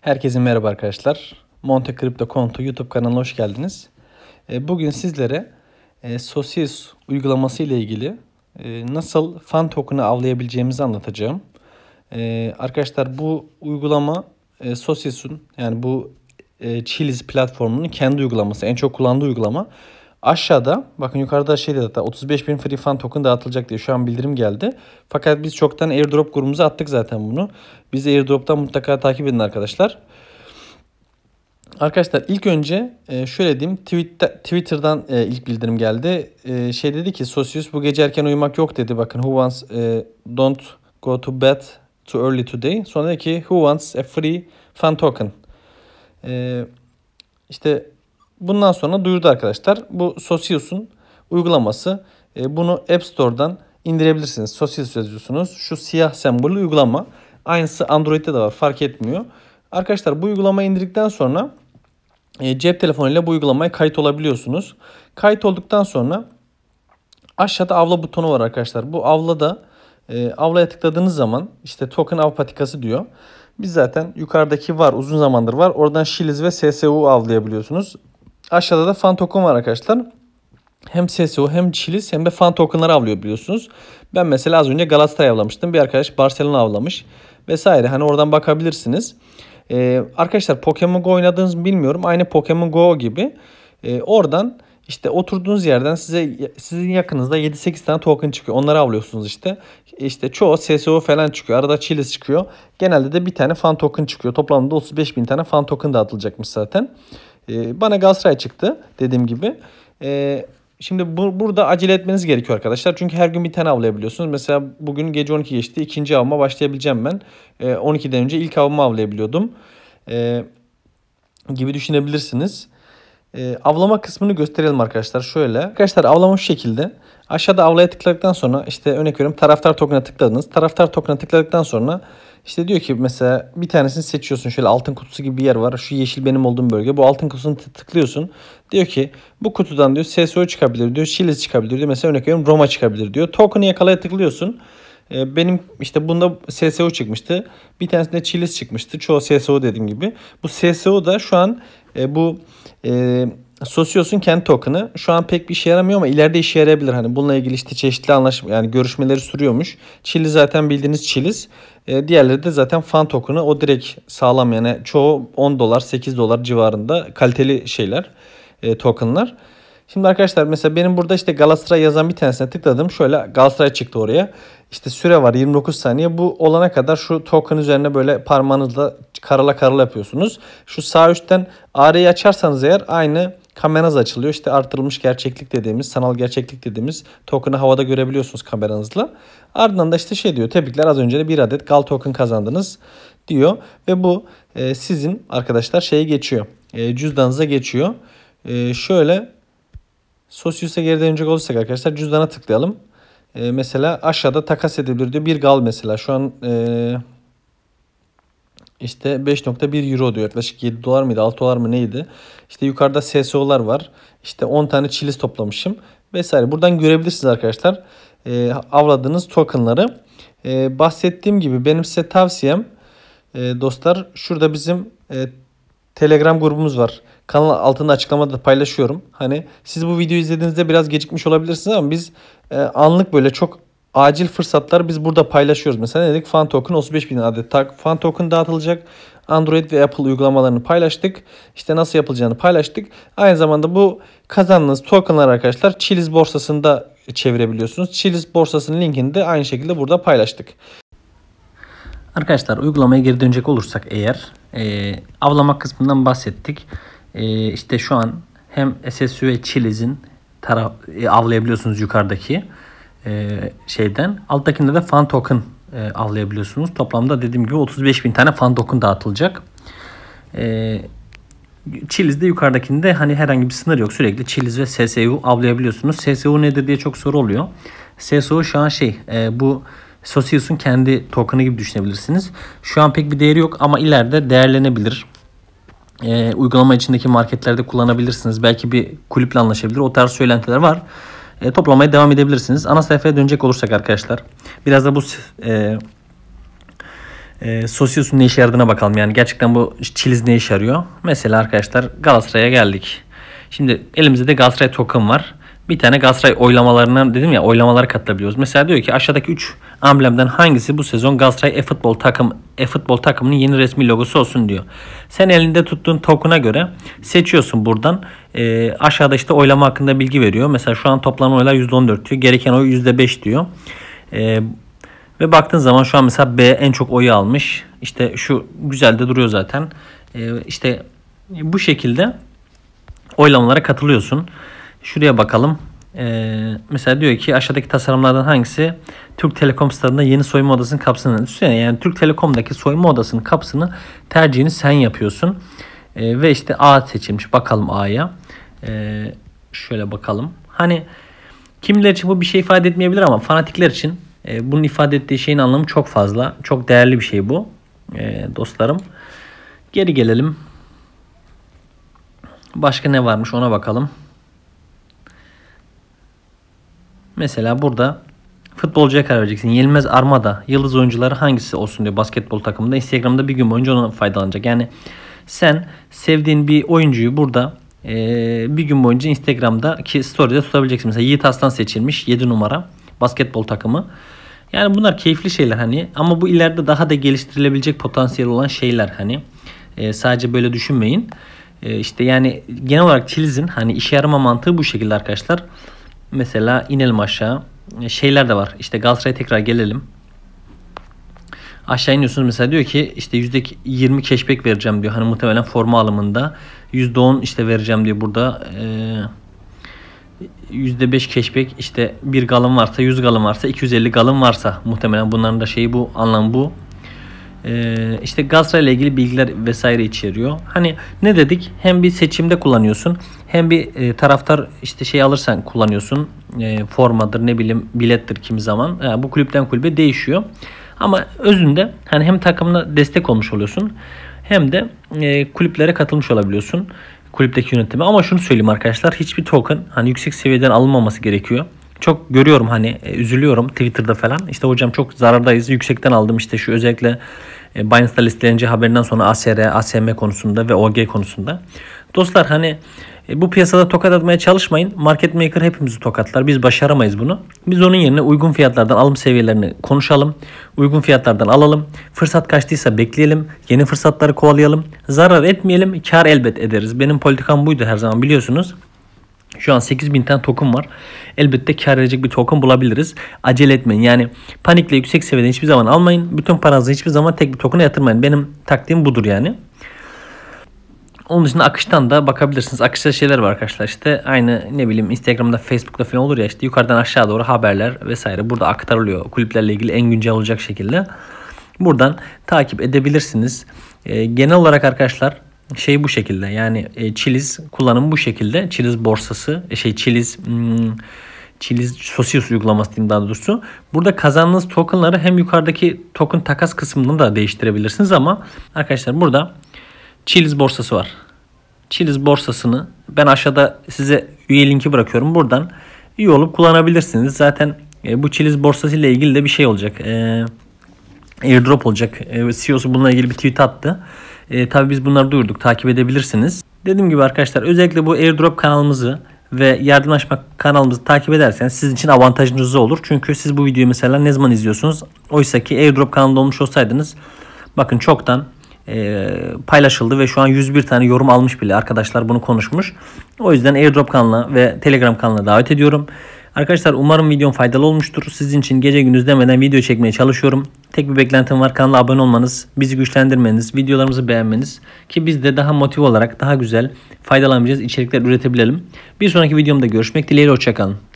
Herkese merhaba arkadaşlar. Monte Crypto Kontu YouTube kanalına hoş geldiniz. E, bugün sizlere e, Sosis uygulaması ile ilgili e, nasıl fan token'ı avlayabileceğimizi anlatacağım. Arkadaşlar bu uygulama Sosis'un yani bu Chiliz platformunun kendi uygulaması. En çok kullandığı uygulama. Aşağıda bakın yukarıda şey dedi hatta 35 bin free fan token dağıtılacak diye şu an bildirim geldi. Fakat biz çoktan airdrop grubumuza attık zaten bunu. Bizi airdrop'tan mutlaka takip edin arkadaşlar. Arkadaşlar ilk önce e, şöyle diyeyim Twitter'dan e, ilk bildirim geldi. E, şey dedi ki Sosius bu gece erken uyumak yok dedi. Bakın who wants don't go to bed too early today. Sonra dedi ki who wants a free fan token. İşte bundan sonra duyurdu arkadaşlar. Bu Sosius'un uygulaması. E, bunu App Store'dan indirebilirsiniz. Sosius yazıyorsunuz. Şu siyah sembolü uygulama. Aynısı Android'de de var fark etmiyor. Arkadaşlar bu uygulamayı indirdikten sonra e, cep telefonuyla bu uygulamaya kayıt olabiliyorsunuz. Kayıt olduktan sonra aşağıda avla butonu var arkadaşlar. Bu avlada e, avlaya tıkladığınız zaman işte token av patikası diyor. Biz zaten yukarıdaki var uzun zamandır var. Oradan shiliz ve SSU avlayabiliyorsunuz. Aşağıda da fan token var arkadaşlar. Hem CSO hem Chilis hem de fan tokenları avlıyor biliyorsunuz. Ben mesela az önce Galatasaray avlamıştım. Bir arkadaş Barcelona avlamış vesaire. Hani oradan bakabilirsiniz. Ee, arkadaşlar Pokemon Go oynadığınız bilmiyorum. Aynı Pokemon Go gibi. Ee, oradan işte oturduğunuz yerden size sizin yakınızda 7-8 tane token çıkıyor. Onları avlıyorsunuz işte. İşte çoğu SSO falan çıkıyor. Arada Chilis çıkıyor. Genelde de bir tane fan token çıkıyor. Toplamda 35 bin tane fan token dağıtılacakmış zaten. Ee, bana Galatasaray çıktı dediğim gibi. E, Şimdi bu, burada acele etmeniz gerekiyor arkadaşlar. Çünkü her gün bir tane avlayabiliyorsunuz. Mesela bugün gece 12 geçti. ikinci avma başlayabileceğim ben. E, ee, 12'den önce ilk avımı avlayabiliyordum. E, gibi düşünebilirsiniz. Ee, avlama kısmını gösterelim arkadaşlar. Şöyle. Arkadaşlar avlama şu şekilde. Aşağıda avlaya tıkladıktan sonra işte örnek veriyorum taraftar token'a tıkladınız. Taraftar token'a tıkladıktan sonra işte diyor ki mesela bir tanesini seçiyorsun. Şöyle altın kutusu gibi bir yer var. Şu yeşil benim olduğum bölge. Bu altın kutusunu tıklıyorsun. Diyor ki bu kutudan diyor SSO çıkabilir diyor. Chile çıkabilir diyor. Mesela örnek veriyorum Roma çıkabilir diyor. Token'ı yakalaya tıklıyorsun. Ee, benim işte bunda SSO çıkmıştı. Bir tanesinde Chilis çıkmıştı. Çoğu SSO dediğim gibi. Bu SSO da şu an e, bu e, Sosios'un kendi token'ı şu an pek bir işe yaramıyor ama ileride işe yarayabilir. Hani bununla ilgili işte çeşitli anlaşma yani görüşmeleri sürüyormuş. Chili zaten bildiğiniz Chili's. E, diğerleri de zaten fan token'ı. O direkt sağlam yani çoğu 10 dolar 8 dolar civarında kaliteli şeyler e, token'lar. Şimdi arkadaşlar mesela benim burada işte Galatasaray yazan bir tanesine tıkladım. Şöyle Galatasaray çıktı oraya. İşte süre var 29 saniye. Bu olana kadar şu token üzerine böyle parmağınızla karala karala yapıyorsunuz. Şu sağ üstten AR'yi açarsanız eğer aynı kameranız açılıyor. İşte artırılmış gerçeklik dediğimiz, sanal gerçeklik dediğimiz token'ı havada görebiliyorsunuz kameranızla. Ardından da işte şey diyor. Tebrikler az önce de bir adet GAL token kazandınız diyor. Ve bu e, sizin arkadaşlar şeye geçiyor. E, cüzdanınıza geçiyor. E, şöyle Sosyus'a geri dönecek olursak arkadaşlar cüzdana tıklayalım. E, mesela aşağıda takas edebilir diyor. Bir gal mesela şu an e, işte 5.1 euro diyor. Yaklaşık 7 dolar mıydı 6 dolar mı neydi? İşte yukarıda SSO'lar var. İşte 10 tane çiliz toplamışım vesaire. Buradan görebilirsiniz arkadaşlar e, avladığınız tokenları. E, bahsettiğim gibi benim size tavsiyem e, dostlar şurada bizim e, Telegram grubumuz var kanal altında açıklamada da paylaşıyorum. Hani siz bu videoyu izlediğinizde biraz gecikmiş olabilirsiniz ama biz e, anlık böyle çok acil fırsatlar biz burada paylaşıyoruz. Mesela dedik fan token 35 bin adet fan token dağıtılacak. Android ve Apple uygulamalarını paylaştık. İşte nasıl yapılacağını paylaştık. Aynı zamanda bu kazandığınız tokenlar arkadaşlar Chiliz borsasında çevirebiliyorsunuz. Chiliz borsasının linkini de aynı şekilde burada paylaştık. Arkadaşlar uygulamaya geri dönecek olursak eğer e, avlamak kısmından bahsettik e, işte şu an hem SSU ve Chili's'in taraf, e, avlayabiliyorsunuz yukarıdaki e, şeyden. Alttakinde de fan token e, avlayabiliyorsunuz. Toplamda dediğim gibi 35 bin tane fan token dağıtılacak. E, Chili's'de yukarıdakinde hani herhangi bir sınır yok. Sürekli Chili's ve SSU avlayabiliyorsunuz. SSU nedir diye çok soru oluyor. SSU şu an şey e, bu Sosiyus'un kendi token'ı gibi düşünebilirsiniz. Şu an pek bir değeri yok ama ileride değerlenebilir e, uygulama içindeki marketlerde kullanabilirsiniz. Belki bir kulüple anlaşabilir. O tarz söylentiler var. E, toplamaya devam edebilirsiniz. Ana sayfaya dönecek olursak arkadaşlar. Biraz da bu e, e, Sosiyos'un ne işe yaradığına bakalım. Yani gerçekten bu Chiliz ne işe yarıyor? Mesela arkadaşlar Galatasaray'a geldik. Şimdi elimizde de Galatasaray token var bir tane Galatasaray oylamalarına dedim ya oylamalara katılabiliyoruz. Mesela diyor ki aşağıdaki 3 amblemden hangisi bu sezon Galatasaray e-futbol takım e-futbol takımının yeni resmi logosu olsun diyor. Sen elinde tuttuğun token'a göre seçiyorsun buradan. E, aşağıda işte oylama hakkında bilgi veriyor. Mesela şu an toplam oylar %14 diyor. Gereken oy %5 diyor. E, ve baktığın zaman şu an mesela B en çok oyu almış. İşte şu güzel de duruyor zaten. E, işte bu şekilde oylamalara katılıyorsun. Şuraya bakalım. Ee, mesela diyor ki aşağıdaki tasarımlardan hangisi Türk Telekom stadında yeni soyunma odasının kapısını düşünsene yani Türk Telekom'daki soyunma odasının kapısını tercihini sen yapıyorsun ee, ve işte A seçilmiş bakalım A'ya ee, şöyle bakalım hani kimler için bu bir şey ifade etmeyebilir ama fanatikler için e, bunun ifade ettiği şeyin anlamı çok fazla çok değerli bir şey bu ee, dostlarım geri gelelim başka ne varmış ona bakalım Mesela burada futbolcuya karar vereceksin. Yenilmez Armada yıldız oyuncuları hangisi olsun diyor basketbol takımında. Instagram'da bir gün boyunca ona faydalanacak. Yani sen sevdiğin bir oyuncuyu burada e, bir gün boyunca Instagram'daki story'de tutabileceksin. Mesela Yiğit Aslan seçilmiş 7 numara basketbol takımı. Yani bunlar keyifli şeyler hani ama bu ileride daha da geliştirilebilecek potansiyel olan şeyler hani. E, sadece böyle düşünmeyin. E, işte yani genel olarak Chiliz'in hani işe yarama mantığı bu şekilde arkadaşlar mesela inelim aşağı. E, şeyler de var. İşte Galatasaray'a tekrar gelelim. Aşağı iniyorsunuz mesela diyor ki işte %20 cashback vereceğim diyor. Hani muhtemelen forma alımında. %10 işte vereceğim diyor burada. Ee, %5 cashback işte bir galım varsa 100 galım varsa 250 galım varsa muhtemelen bunların da şeyi bu anlam bu. Ee, işte Gazra ile ilgili bilgiler vesaire içeriyor. Hani ne dedik? Hem bir seçimde kullanıyorsun hem bir e, taraftar işte şey alırsan kullanıyorsun. E, formadır ne bileyim bilettir kimi zaman. Yani e, bu kulüpten kulübe değişiyor. Ama özünde hani hem takımına destek olmuş oluyorsun hem de kulüplere katılmış olabiliyorsun kulüpteki yönetimi. Ama şunu söyleyeyim arkadaşlar hiçbir token hani yüksek seviyeden alınmaması gerekiyor çok görüyorum hani e, üzülüyorum Twitter'da falan. İşte hocam çok zarardayız. Yüksekten aldım işte şu özellikle e, Binance'da listelenci haberinden sonra ASR, ASM konusunda ve OG konusunda. Dostlar hani e, bu piyasada tokat atmaya çalışmayın. Market maker hepimizi tokatlar. Biz başaramayız bunu. Biz onun yerine uygun fiyatlardan alım seviyelerini konuşalım. Uygun fiyatlardan alalım. Fırsat kaçtıysa bekleyelim. Yeni fırsatları kovalayalım. Zarar etmeyelim. Kar elbet ederiz. Benim politikam buydu her zaman biliyorsunuz. Şu an 8000 tane token var. Elbette kar edecek bir token bulabiliriz. Acele etmeyin. Yani panikle yüksek seviyede hiçbir zaman almayın. Bütün paranızı hiçbir zaman tek bir token'a yatırmayın. Benim taktiğim budur yani. Onun dışında akıştan da bakabilirsiniz. Akışta şeyler var arkadaşlar İşte aynı ne bileyim Instagram'da Facebook'ta falan olur ya işte yukarıdan aşağı doğru haberler vesaire burada aktarılıyor kulüplerle ilgili en güncel olacak şekilde. Buradan takip edebilirsiniz. Ee, genel olarak arkadaşlar şey bu şekilde yani e, Chiliz kullanımı bu şekilde. çiliz borsası e, şey çiliz hmm, Chiliz Socius uygulaması diyeyim daha doğrusu. Burada kazandığınız tokenları hem yukarıdaki token takas kısmını da değiştirebilirsiniz ama arkadaşlar burada çiliz borsası var. çiliz borsasını ben aşağıda size üye linki bırakıyorum. Buradan üye olup kullanabilirsiniz. Zaten e, bu çiliz borsası ile ilgili de bir şey olacak. E, airdrop olacak. E, CEO'su bununla ilgili bir tweet attı. E, tabii biz bunları duyurduk. Takip edebilirsiniz. Dediğim gibi arkadaşlar özellikle bu airdrop kanalımızı ve yardımlaşma kanalımızı takip ederseniz sizin için avantajınız olur. Çünkü siz bu videoyu mesela ne zaman izliyorsunuz? Oysa ki airdrop kanalında olmuş olsaydınız bakın çoktan e, paylaşıldı ve şu an 101 tane yorum almış bile arkadaşlar bunu konuşmuş. O yüzden airdrop kanalına ve telegram kanalına davet ediyorum. Arkadaşlar umarım videom faydalı olmuştur. Sizin için gece gündüz demeden video çekmeye çalışıyorum. Tek bir beklentim var kanala abone olmanız, bizi güçlendirmeniz, videolarımızı beğenmeniz ki biz de daha motive olarak daha güzel faydalanabileceğiz içerikler üretebilelim. Bir sonraki videomda görüşmek dileğiyle hoşçakalın.